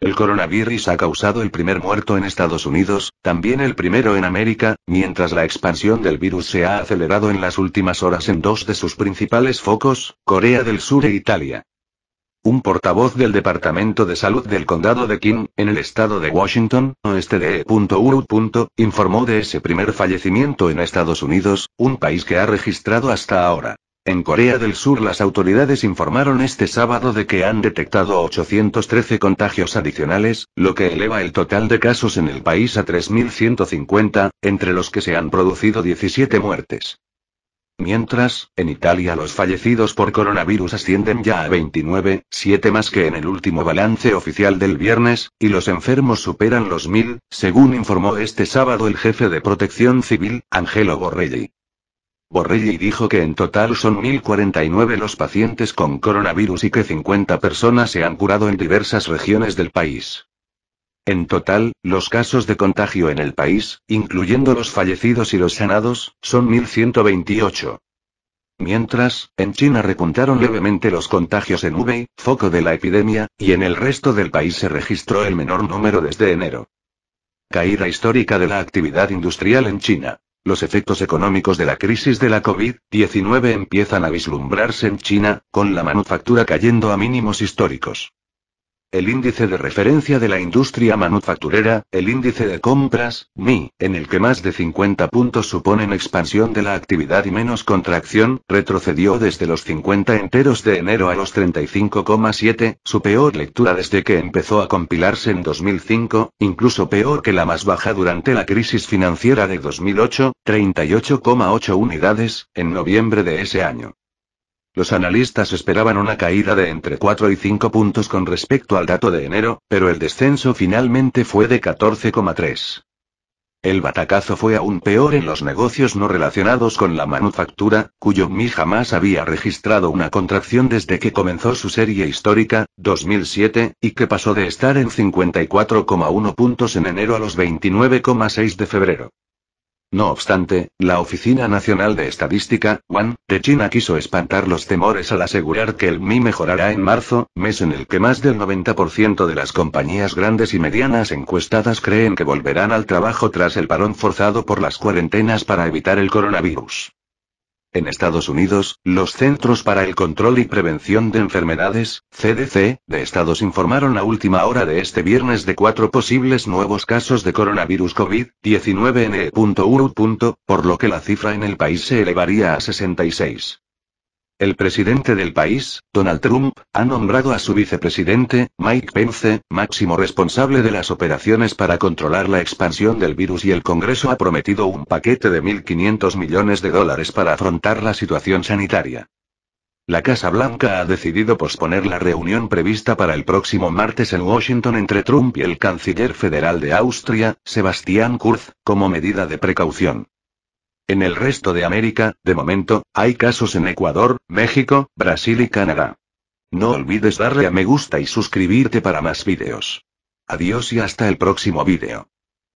El coronavirus ha causado el primer muerto en Estados Unidos, también el primero en América, mientras la expansión del virus se ha acelerado en las últimas horas en dos de sus principales focos, Corea del Sur e Italia. Un portavoz del Departamento de Salud del Condado de King, en el estado de Washington, oeste informó de ese primer fallecimiento en Estados Unidos, un país que ha registrado hasta ahora en Corea del Sur las autoridades informaron este sábado de que han detectado 813 contagios adicionales, lo que eleva el total de casos en el país a 3.150, entre los que se han producido 17 muertes. Mientras, en Italia los fallecidos por coronavirus ascienden ya a 29, 7 más que en el último balance oficial del viernes, y los enfermos superan los 1.000, según informó este sábado el jefe de protección civil, Angelo Borrelli. Borrelli dijo que en total son 1.049 los pacientes con coronavirus y que 50 personas se han curado en diversas regiones del país. En total, los casos de contagio en el país, incluyendo los fallecidos y los sanados, son 1.128. Mientras, en China repuntaron levemente los contagios en Hubei, foco de la epidemia, y en el resto del país se registró el menor número desde enero. Caída histórica de la actividad industrial en China. Los efectos económicos de la crisis de la COVID-19 empiezan a vislumbrarse en China, con la manufactura cayendo a mínimos históricos. El índice de referencia de la industria manufacturera, el índice de compras, MI, en el que más de 50 puntos suponen expansión de la actividad y menos contracción, retrocedió desde los 50 enteros de enero a los 35,7, su peor lectura desde que empezó a compilarse en 2005, incluso peor que la más baja durante la crisis financiera de 2008, 38,8 unidades, en noviembre de ese año. Los analistas esperaban una caída de entre 4 y 5 puntos con respecto al dato de enero, pero el descenso finalmente fue de 14,3. El batacazo fue aún peor en los negocios no relacionados con la manufactura, cuyo MI jamás había registrado una contracción desde que comenzó su serie histórica, 2007, y que pasó de estar en 54,1 puntos en enero a los 29,6 de febrero. No obstante, la Oficina Nacional de Estadística, WAN, de China quiso espantar los temores al asegurar que el MI mejorará en marzo, mes en el que más del 90% de las compañías grandes y medianas encuestadas creen que volverán al trabajo tras el parón forzado por las cuarentenas para evitar el coronavirus. En Estados Unidos, los Centros para el Control y Prevención de Enfermedades, CDC, de Estados informaron a última hora de este viernes de cuatro posibles nuevos casos de coronavirus COVID-19 en por lo que la cifra en el país se elevaría a 66. El presidente del país, Donald Trump, ha nombrado a su vicepresidente, Mike Pence, máximo responsable de las operaciones para controlar la expansión del virus y el Congreso ha prometido un paquete de 1.500 millones de dólares para afrontar la situación sanitaria. La Casa Blanca ha decidido posponer la reunión prevista para el próximo martes en Washington entre Trump y el canciller federal de Austria, Sebastián Kurz, como medida de precaución. En el resto de América, de momento, hay casos en Ecuador, México, Brasil y Canadá. No olvides darle a me gusta y suscribirte para más vídeos. Adiós y hasta el próximo vídeo.